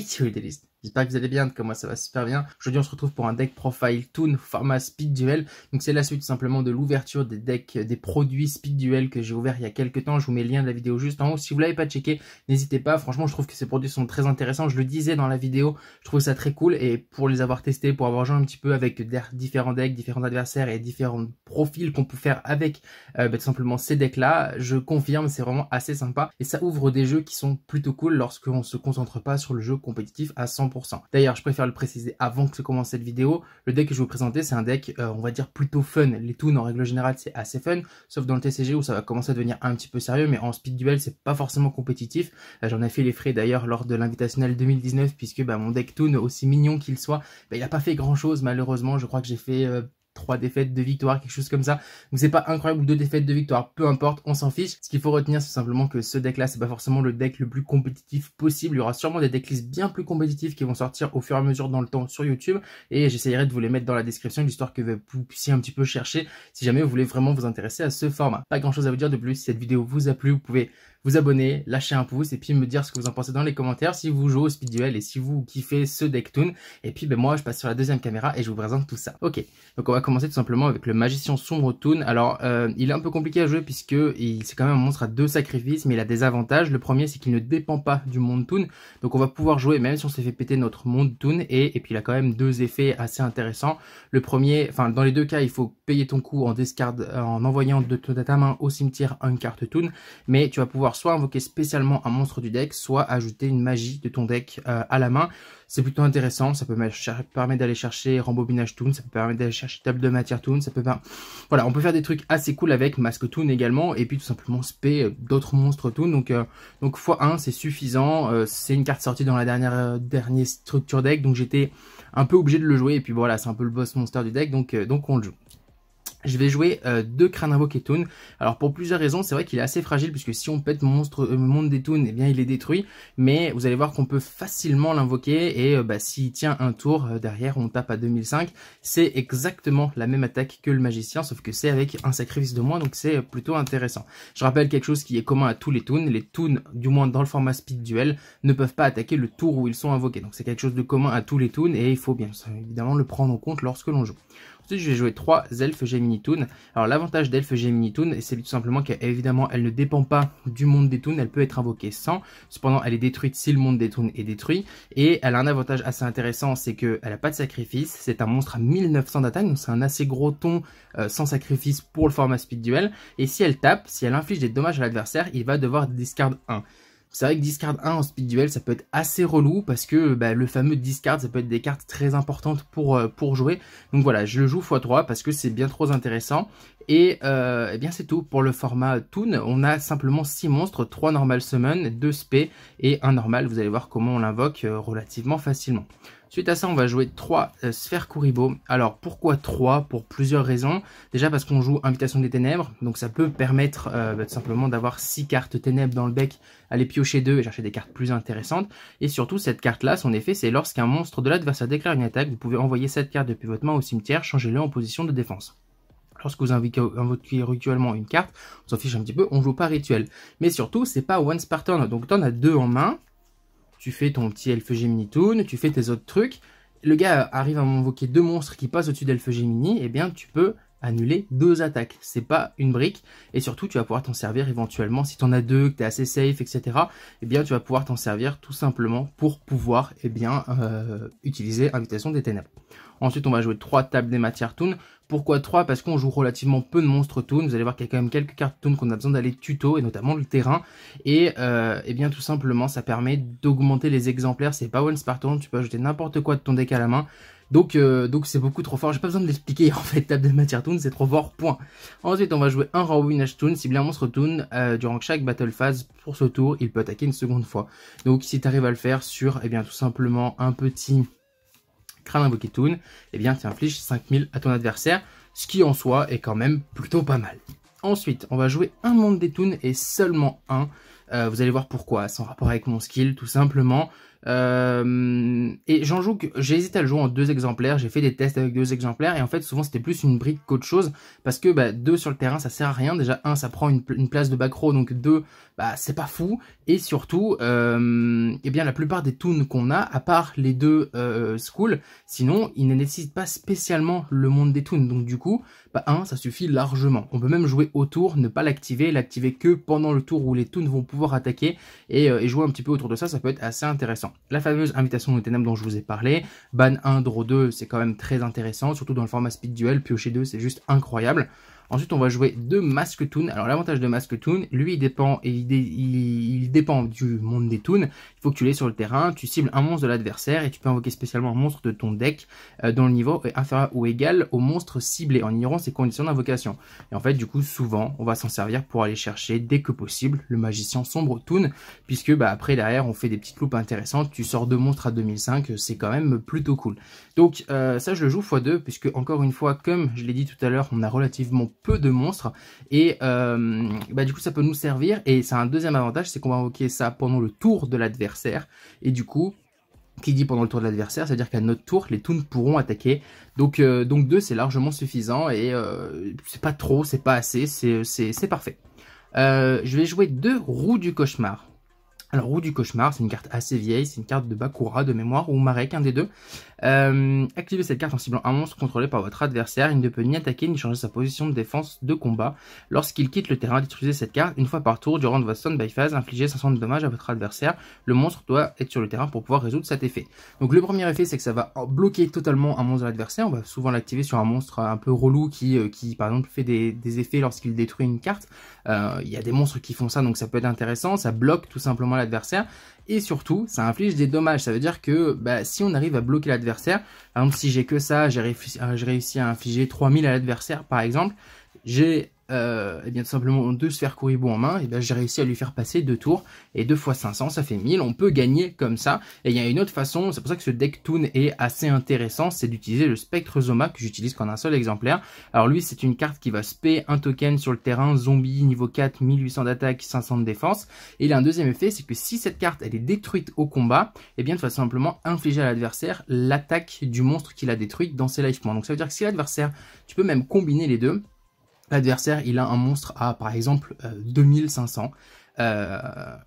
패치홀들이 J'espère que vous allez bien, comme moi ça va super bien. Aujourd'hui on se retrouve pour un deck profile Toon format Speed Duel. Donc c'est la suite simplement de l'ouverture des decks, euh, des produits Speed Duel que j'ai ouvert il y a quelques temps. Je vous mets le lien de la vidéo juste en haut. Si vous ne l'avez pas checké, n'hésitez pas. Franchement je trouve que ces produits sont très intéressants. Je le disais dans la vidéo, je trouve ça très cool. Et pour les avoir testés, pour avoir joué un petit peu avec différents decks, différents adversaires et différents profils qu'on peut faire avec euh, bah, tout simplement ces decks là, je confirme c'est vraiment assez sympa. Et ça ouvre des jeux qui sont plutôt cool lorsqu'on se concentre pas sur le jeu compétitif à 100%. D'ailleurs, je préfère le préciser avant que commence cette vidéo, le deck que je vais vous présenter, c'est un deck, euh, on va dire, plutôt fun. Les toons, en règle générale, c'est assez fun, sauf dans le TCG où ça va commencer à devenir un petit peu sérieux, mais en speed duel, c'est pas forcément compétitif. Euh, j'en ai fait les frais d'ailleurs lors de l'invitationnel 2019, puisque bah, mon deck toon, aussi mignon qu'il soit, bah, il a pas fait grand-chose, malheureusement. Je crois que j'ai fait... Euh, trois défaites, deux victoires, quelque chose comme ça. Donc c'est pas incroyable deux défaites, deux victoires, peu importe, on s'en fiche. Ce qu'il faut retenir, c'est simplement que ce deck-là, c'est pas forcément le deck le plus compétitif possible. Il y aura sûrement des decklists bien plus compétitifs qui vont sortir au fur et à mesure dans le temps sur YouTube et j'essayerai de vous les mettre dans la description histoire que vous puissiez un petit peu chercher si jamais vous voulez vraiment vous intéresser à ce format. Pas grand chose à vous dire de plus, si cette vidéo vous a plu, vous pouvez vous abonner, lâcher un pouce et puis me dire ce que vous en pensez dans les commentaires si vous jouez au speed duel et si vous kiffez ce deck toon. Et puis ben, moi je passe sur la deuxième caméra et je vous présente tout ça. Ok, donc on va commencer tout simplement avec le magicien sombre toon. Alors euh, il est un peu compliqué à jouer puisque c'est quand même un monstre à deux sacrifices mais il a des avantages. Le premier c'est qu'il ne dépend pas du monde toon. Donc on va pouvoir jouer même si on s'est fait péter notre monde toon et, puis il a quand même deux effets assez intéressants. Le premier, enfin dans les deux cas il faut payer ton coup en en envoyant de, de ta main au cimetière une carte toon mais tu vas pouvoir soit invoquer spécialement un monstre du deck, soit ajouter une magie de ton deck euh, à la main. C'est plutôt intéressant, ça peut permettre d'aller chercher rembobinage toon, ça peut permettre d'aller chercher table de matière toon, ça peut pas... Voilà, on peut faire des trucs assez cool avec, masque toon également, et puis tout simplement sp euh, d'autres monstres toon, donc, euh, donc x1 c'est suffisant, c'est une carte sortie dans la dernière, dernière structure deck, donc j'étais un peu obligé de le jouer, et puis voilà, c'est un peu le boss monster du deck, donc, donc on le joue je vais jouer euh, deux crânes invoqués toon. Alors pour plusieurs raisons, c'est vrai qu'il est assez fragile puisque si on pète monstre, euh, monde des Toons, eh bien il est détruit. Mais vous allez voir qu'on peut facilement l'invoquer et euh, bah, s'il tient un tour derrière, on tape à 2005. C'est exactement la même attaque que le magicien, sauf que c'est avec un sacrifice de moins, donc c'est plutôt intéressant. Je rappelle quelque chose qui est commun à tous les Toons. Les Toons, du moins dans le format Speed Duel, ne peuvent pas attaquer le tour où ils sont invoqués. Donc c'est quelque chose de commun à tous les Toons et il faut bien évidemment le prendre en compte lorsque l'on joue. Ensuite, je vais jouer 3 elfes Gemini Toon. Alors, l'avantage d'elfes Gemini Toon, c'est tout simplement qu'évidemment, elle ne dépend pas du monde des Toons. Elle peut être invoquée sans. Cependant, elle est détruite si le monde des Toons est détruit. Et elle a un avantage assez intéressant, c'est qu'elle n'a pas de sacrifice. C'est un monstre à 1900 d'attaque, donc c'est un assez gros ton euh, sans sacrifice pour le format speed duel. Et si elle tape, si elle inflige des dommages à l'adversaire, il va devoir discard 1. C'est vrai que discard 1 en speed duel, ça peut être assez relou parce que bah, le fameux discard, ça peut être des cartes très importantes pour, euh, pour jouer. Donc voilà, je le joue x3 parce que c'est bien trop intéressant. Et euh, eh bien c'est tout pour le format Toon. On a simplement 6 monstres, 3 normal summon, 2 spé et un normal. Vous allez voir comment on l'invoque euh, relativement facilement. Suite à ça, on va jouer 3 euh, sphères Kuribo. Alors, pourquoi 3 Pour plusieurs raisons. Déjà parce qu'on joue Invitation des Ténèbres, donc ça peut permettre euh, bah, simplement d'avoir 6 cartes Ténèbres dans le bec, aller piocher 2 et chercher des cartes plus intéressantes. Et surtout, cette carte-là, son effet, c'est lorsqu'un monstre de l'adversaire déclare une attaque, vous pouvez envoyer cette carte depuis votre main au cimetière, changez-le en position de défense. Lorsque vous invoquez rituellement une carte, on s'en fiche un petit peu, on joue pas rituel. Mais surtout, c'est pas once par turn, donc t'en as deux en main, tu fais ton petit elfe Gemini tu fais tes autres trucs. Le gars arrive à m'invoquer deux monstres qui passent au-dessus d'elfe Gemini, et eh bien tu peux annuler deux attaques. C'est pas une brique. Et surtout, tu vas pouvoir t'en servir éventuellement. Si tu en as deux, que tu es assez safe, etc., eh bien, tu vas pouvoir t'en servir tout simplement pour pouvoir eh bien, euh, utiliser Invitation des Ténèbres. Ensuite, on va jouer trois tables des matières toon. Pourquoi 3 Parce qu'on joue relativement peu de monstres toon. Vous allez voir qu'il y a quand même quelques cartes toon qu'on a besoin d'aller tuto, et notamment le terrain. Et, euh, eh bien tout simplement, ça permet d'augmenter les exemplaires. C'est pas once par tu peux ajouter n'importe quoi de ton deck à la main. Euh, donc c'est beaucoup trop fort, j'ai pas besoin de l'expliquer en fait, table de matière toon c'est trop fort, point. Ensuite on va jouer un Raw Winage Toon, cibler un monstre toon euh, durant chaque battle phase pour ce tour, il peut attaquer une seconde fois. Donc si tu arrives à le faire sur, eh bien tout simplement un petit crâne invoqué toon, eh bien tu infliges 5000 à ton adversaire, ce qui en soi est quand même plutôt pas mal. Ensuite, on va jouer un monde des toons et seulement un. Euh, vous allez voir pourquoi, sans rapport avec mon skill, tout simplement. Euh, et j'en joue, j'ai hésité à le jouer en deux exemplaires, j'ai fait des tests avec deux exemplaires, et en fait souvent c'était plus une brique qu'autre chose, parce que bah, deux sur le terrain ça sert à rien, déjà un ça prend une, place de back row, donc deux bah, c'est pas fou, et surtout euh, eh bien la plupart des toons qu'on a, à part les deux euh, schools, sinon ils ne nécessitent pas spécialement le monde des toons, donc du coup bah, un ça suffit largement, on peut même jouer autour, ne pas l'activer, l'activer que pendant le tour où les toons vont pouvoir attaquer, et, euh, et jouer un petit peu autour de ça, ça peut être assez intéressant. La fameuse invitation au dont je vous ai parlé, ban 1, draw 2, c'est quand même très intéressant, surtout dans le format speed duel, piocher 2, c'est juste incroyable. Ensuite, on va jouer deux Masque Toon. Alors, l'avantage de Masque Toon, lui, il dépend, et il, dépend du monde des Toons. Il faut que tu l'aies sur le terrain, tu cibles un monstre de l'adversaire et tu peux invoquer spécialement un monstre de ton deck euh, dont le niveau est inférieur ou égal au monstre ciblé en ignorant ses conditions d'invocation. Et en fait, du coup, souvent, on va s'en servir pour aller chercher dès que possible le magicien sombre Toon, puisque bah, après, derrière, on fait des petites loupes intéressantes. Tu sors deux monstres à 2005, c'est quand même plutôt cool. Donc, euh, ça, je le joue x2, puisque encore une fois, comme je l'ai dit tout à l'heure, on a relativement peu de monstres. Et euh, bah, du coup, ça peut nous servir. Et c'est un deuxième avantage, c'est qu'on va invoquer ça pendant le tour de l'adversaire. Et du coup, qui dit pendant le tour de l'adversaire, c'est-à-dire qu'à notre tour, les toons pourront attaquer. Donc, euh, donc deux c'est largement suffisant et euh, c'est pas trop, c'est pas assez, c'est parfait. je vais jouer deux roues du cauchemar. Alors, Roue du Cauchemar, c'est une carte assez vieille, c'est une carte de Bakura de mémoire, ou Marek, un des deux. Euh, activez cette carte en ciblant un monstre contrôlé par votre adversaire, il ne peut ni attaquer ni changer sa position de défense de combat. Lorsqu'il quitte le terrain, détruisez cette carte une fois par tour durant votre stone by phase, infligez 500 de dommages à votre adversaire. Le monstre doit être sur le terrain pour pouvoir résoudre cet effet. Donc le premier effet, c'est que ça va bloquer totalement un monstre de l'adversaire, on va souvent l'activer sur un monstre un peu relou qui, euh, par exemple, fait des, effets lorsqu'il détruit une carte. Euh, il y a des monstres qui font ça, donc ça peut être intéressant, ça bloque tout simplement l'adversaire. Et surtout, ça inflige des dommages. Ça veut dire que bah, si on arrive à bloquer l'adversaire, par exemple si j'ai que ça, j'ai euh, réussi, à infliger 3000 à l'adversaire par exemple, j'ai et euh, eh bien tout simplement deux sphères Kuribo en main, et eh bien j'ai réussi à lui faire passer deux tours, et deux fois 500 ça fait 1000, on peut gagner comme ça, et il y a une autre façon, c'est pour ça que ce deck Toon est assez intéressant, c'est d'utiliser le Spectre Zoma, que j'utilise qu'en un seul exemplaire, alors lui c'est une carte qui va spé un token sur le terrain, zombie niveau 4, 1800 d'attaque, 500 de défense, et il a un deuxième effet, c'est que si cette carte elle est détruite au combat, et eh bien tu vas simplement infliger à l'adversaire l'attaque du monstre qu'il a détruite dans ses life points, donc ça veut dire que si l'adversaire, tu peux même combiner les deux, l'adversaire il a un monstre à par exemple 2500, euh, euh,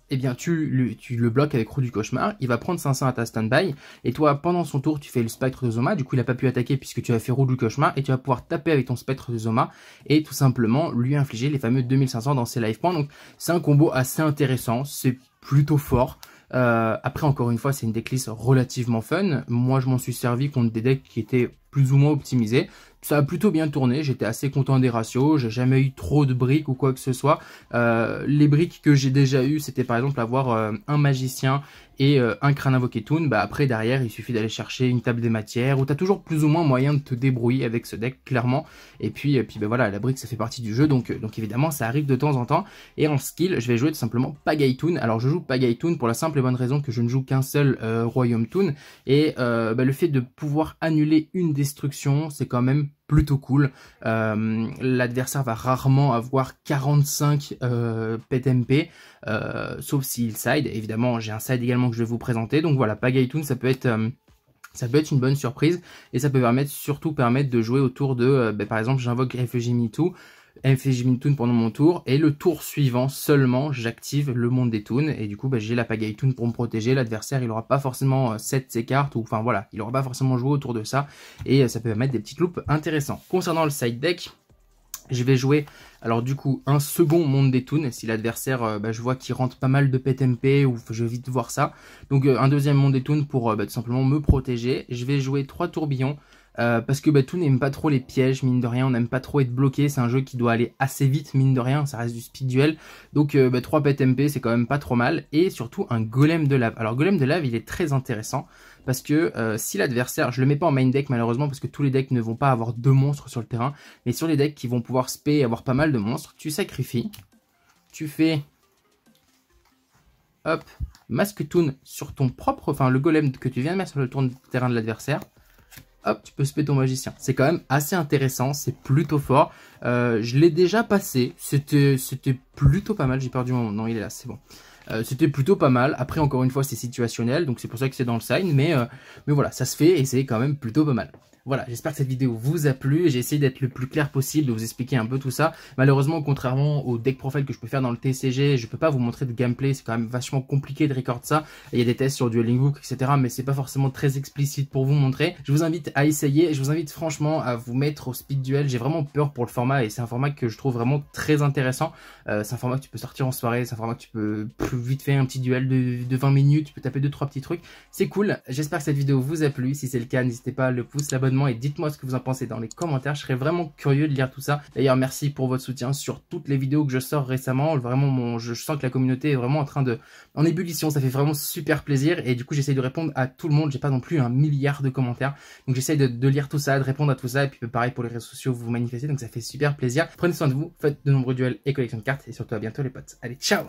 eh bien tu, tu le bloques avec roue du cauchemar, il va prendre 500 à ta stand-by, et toi pendant son tour tu fais le spectre de Zoma, du coup il n'a pas pu attaquer puisque tu as fait roue du cauchemar, et tu vas pouvoir taper avec ton spectre de Zoma, et tout simplement lui infliger les fameux 2500 dans ses life points, donc c'est un combo assez intéressant, c'est plutôt fort, euh, après encore une fois c'est une decklist relativement fun, moi je m'en suis servi contre des decks qui étaient plus ou moins optimisés, ça a plutôt bien tourné, j'étais assez content des ratios, j'ai jamais eu trop de briques ou quoi que ce soit. Euh, les briques que j'ai déjà eues, c'était par exemple avoir euh, un magicien et euh, un crâne invoqué toon. Bah après derrière, il suffit d'aller chercher une table des matières où t'as toujours plus ou moins moyen de te débrouiller avec ce deck clairement. Et puis et puis bah voilà, la brique ça fait partie du jeu donc donc évidemment ça arrive de temps en temps. Et en skill, je vais jouer tout simplement Pagay Toon. Alors je joue Pagay Toon pour la simple et bonne raison que je ne joue qu'un seul Royaume Toon et bah, le fait de pouvoir annuler une destruction, c'est quand même plutôt cool. Euh, l'adversaire va rarement avoir 45 euh, PTMP, euh, sauf s'il side. Évidemment, j'ai un side également que je vais vous présenter. Donc voilà, Pagaitoon, ça peut être... Euh, ça peut être une bonne surprise et ça peut permettre surtout permettre de jouer autour de, bah, par exemple, j'invoque Refugee Me Too, MFG me pendant mon tour, et le tour suivant seulement, j'active le monde des Toons, et du coup, bah, j'ai la pagaille Toon pour me protéger, l'adversaire, il aura pas forcément 7 euh, ses cartes, ou enfin voilà, il aura pas forcément joué autour de ça, et euh, ça peut mettre des petites loupes intéressantes Concernant le side deck, je vais jouer, alors du coup, un second monde des toons. Si l'adversaire, euh, bah, je vois qu'il rentre pas mal de PTMP, ou je vais vite voir ça. Donc un deuxième monde des toons pour bah, tout simplement me protéger. Je vais jouer trois tourbillons. Euh, parce que bah, tout n'aime pas trop les pièges, mine de rien, on n'aime pas trop être bloqué, c'est un jeu qui doit aller assez vite, mine de rien, ça reste du speed duel, donc 3 euh, bah, pets MP c'est quand même pas trop mal, et surtout un golem de lave. Alors golem de lave il est très intéressant, parce que euh, si l'adversaire, je le mets pas en main deck malheureusement, parce que tous les decks ne vont pas avoir deux monstres sur le terrain, mais sur les decks qui vont pouvoir spé et avoir pas mal de monstres, tu sacrifies, tu fais... Hop, masque toon sur ton propre, enfin le golem que tu viens de mettre sur le tour de terrain de l'adversaire, hop, tu peux spé ton magicien. C'est quand même assez intéressant, c'est plutôt fort. Euh, je l'ai déjà passé, c'était plutôt pas mal, j'ai perdu mon... Non, il est là, c'est bon. Euh, c'était plutôt pas mal. Après, encore une fois, c'est situationnel, donc c'est pour ça que c'est dans le sign, mais, euh, mais voilà, ça se fait et c'est quand même plutôt pas mal. Voilà, j'espère que cette vidéo vous a plu. J'ai essayé d'être le plus clair possible, de vous expliquer un peu tout ça. Malheureusement, contrairement au deck profile que je peux faire dans le TCG, je peux pas vous montrer de gameplay. C'est quand même vachement compliqué de record ça. Il y a des tests sur Dueling book etc. Mais c'est pas forcément très explicite pour vous montrer. Je vous invite à essayer. Je vous invite franchement à vous mettre au speed duel. J'ai vraiment peur pour le format et c'est un format que je trouve vraiment très intéressant. Euh, c'est un format que tu peux sortir en soirée. C'est un format que tu peux plus vite faire un petit duel de, 20 minutes. Tu peux taper 2 trois petits trucs. C'est cool. J'espère que cette vidéo vous a plu. Si c'est le cas, n'hésitez pas à le pouce, bonne et dites-moi ce que vous en pensez dans les commentaires. Je serais vraiment curieux de lire tout ça. D'ailleurs, merci pour votre soutien sur toutes les vidéos que je sors récemment. Vraiment, mon, je sens que la communauté est vraiment en train de, en ébullition. Ça fait vraiment super plaisir. Et du coup, j'essaye de répondre à tout le monde. J'ai pas non plus un milliard de commentaires. Donc, j'essaye de, lire tout ça, de répondre à tout ça. Et puis, bah, pareil pour les réseaux sociaux, vous vous manifestez. Donc, ça fait super plaisir. Prenez soin de vous. Faites de nombreux duels et collection de cartes. Et surtout, à bientôt, les potes. Allez, ciao!